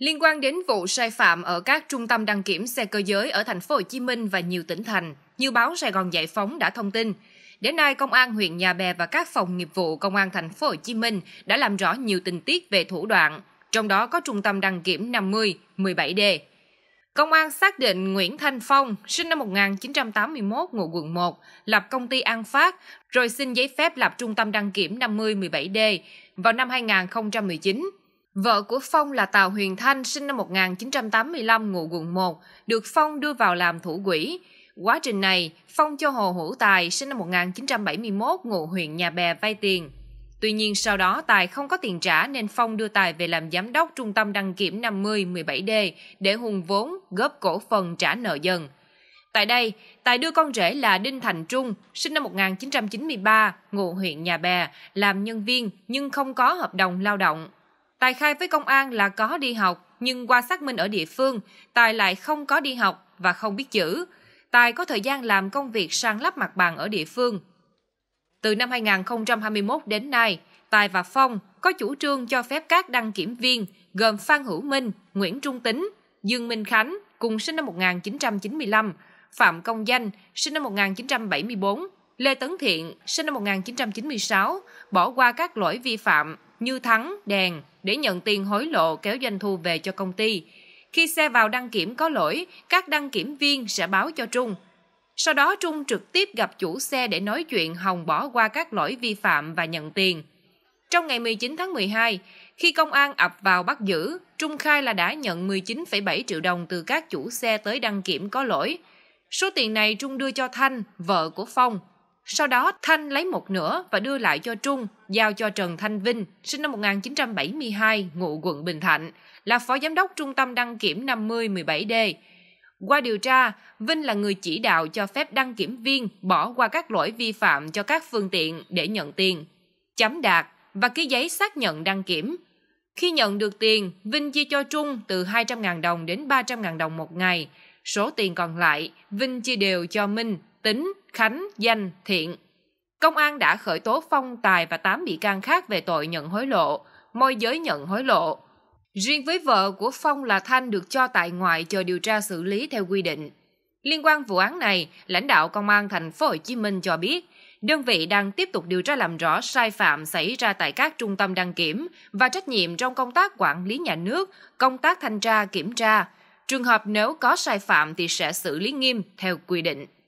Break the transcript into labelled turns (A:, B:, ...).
A: liên quan đến vụ sai phạm ở các trung tâm đăng kiểm xe cơ giới ở thành phố Hồ Chí Minh và nhiều tỉnh thành, như báo Sài Gòn Giải phóng đã thông tin. Đến nay, công an huyện Nhà Bè và các phòng nghiệp vụ công an thành phố Hồ Chí Minh đã làm rõ nhiều tình tiết về thủ đoạn, trong đó có trung tâm đăng kiểm 50 17D. Công an xác định Nguyễn Thanh Phong, sinh năm 1981, ngụ quận 1, lập công ty An Phát, rồi xin giấy phép lập trung tâm đăng kiểm 50 17 d vào năm 2019 Vợ của Phong là Tào Huyền Thanh sinh năm 1985 ngụ quận 1, được Phong đưa vào làm thủ quỹ. Quá trình này, Phong cho Hồ Hữu Tài sinh năm 1971 ngụ huyện Nhà Bè vay tiền. Tuy nhiên sau đó Tài không có tiền trả nên Phong đưa Tài về làm giám đốc trung tâm đăng kiểm 50-17D để hùng vốn, góp cổ phần trả nợ dần. Tại đây, Tài đưa con rể là Đinh Thành Trung, sinh năm 1993, ngụ huyện Nhà Bè, làm nhân viên nhưng không có hợp đồng lao động. Tài khai với công an là có đi học, nhưng qua xác minh ở địa phương, Tài lại không có đi học và không biết chữ. Tài có thời gian làm công việc sang lắp mặt bằng ở địa phương. Từ năm 2021 đến nay, Tài và Phong có chủ trương cho phép các đăng kiểm viên gồm Phan Hữu Minh, Nguyễn Trung Tính, Dương Minh Khánh, cùng sinh năm 1995, Phạm Công Danh, sinh năm 1974, Lê Tấn Thiện, sinh năm 1996, bỏ qua các lỗi vi phạm như thắng, đèn, để nhận tiền hối lộ kéo doanh thu về cho công ty. Khi xe vào đăng kiểm có lỗi, các đăng kiểm viên sẽ báo cho Trung. Sau đó Trung trực tiếp gặp chủ xe để nói chuyện Hồng bỏ qua các lỗi vi phạm và nhận tiền. Trong ngày 19 tháng 12, khi công an ập vào bắt giữ, Trung khai là đã nhận 19,7 triệu đồng từ các chủ xe tới đăng kiểm có lỗi. Số tiền này Trung đưa cho Thanh, vợ của Phong, sau đó, Thanh lấy một nửa và đưa lại cho Trung, giao cho Trần Thanh Vinh, sinh năm 1972, ngụ quận Bình Thạnh, là phó giám đốc trung tâm đăng kiểm 5017D. Qua điều tra, Vinh là người chỉ đạo cho phép đăng kiểm viên bỏ qua các lỗi vi phạm cho các phương tiện để nhận tiền, chấm đạt và ký giấy xác nhận đăng kiểm. Khi nhận được tiền, Vinh chia cho Trung từ 200.000 đồng đến 300.000 đồng một ngày. Số tiền còn lại, Vinh chia đều cho Minh, Tính Khánh, Danh, Thiện. Công an đã khởi tố Phong, Tài và 8 bị can khác về tội nhận hối lộ, môi giới nhận hối lộ. Riêng với vợ của Phong là Thanh được cho tại ngoại chờ điều tra xử lý theo quy định. Liên quan vụ án này, lãnh đạo công an thành phố Hồ Chí Minh cho biết, đơn vị đang tiếp tục điều tra làm rõ sai phạm xảy ra tại các trung tâm đăng kiểm và trách nhiệm trong công tác quản lý nhà nước, công tác thanh tra kiểm tra. Trường hợp nếu có sai phạm thì sẽ xử lý nghiêm theo quy định.